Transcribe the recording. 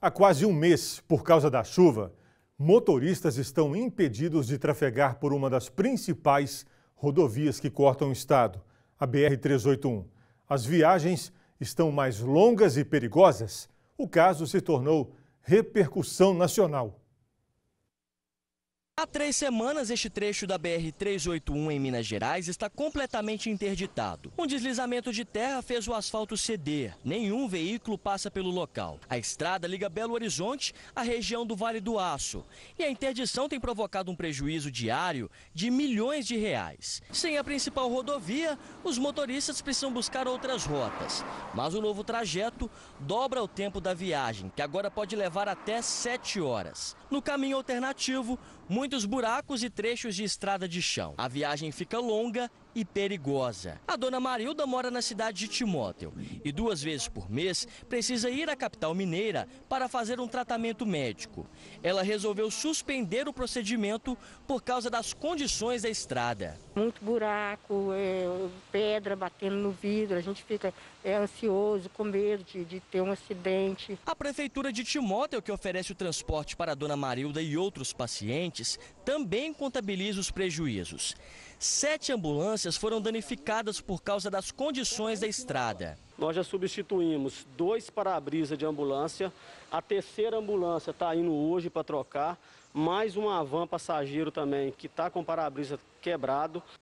Há quase um mês, por causa da chuva, motoristas estão impedidos de trafegar por uma das principais rodovias que cortam o estado, a BR-381. As viagens estão mais longas e perigosas. O caso se tornou repercussão nacional. Há três semanas, este trecho da BR-381 em Minas Gerais está completamente interditado. Um deslizamento de terra fez o asfalto ceder. Nenhum veículo passa pelo local. A estrada liga Belo Horizonte à região do Vale do Aço. E a interdição tem provocado um prejuízo diário de milhões de reais. Sem a principal rodovia, os motoristas precisam buscar outras rotas. Mas o novo trajeto dobra o tempo da viagem, que agora pode levar até sete horas. No caminho alternativo, muitos muitos buracos e trechos de estrada de chão. A viagem fica longa e perigosa. A dona Marilda mora na cidade de Timóteo e duas vezes por mês precisa ir à capital mineira para fazer um tratamento médico. Ela resolveu suspender o procedimento por causa das condições da estrada. Muito buraco, é, pedra batendo no vidro, a gente fica é, ansioso, com medo de, de ter um acidente. A prefeitura de Timóteo, que oferece o transporte para a dona Marilda e outros pacientes, também contabiliza os prejuízos. Sete ambulâncias residências foram danificadas por causa das condições da estrada. Nós já substituímos dois para-brisa de ambulância, a terceira ambulância está indo hoje para trocar, mais uma van passageiro também que está com o para-brisa quebrado.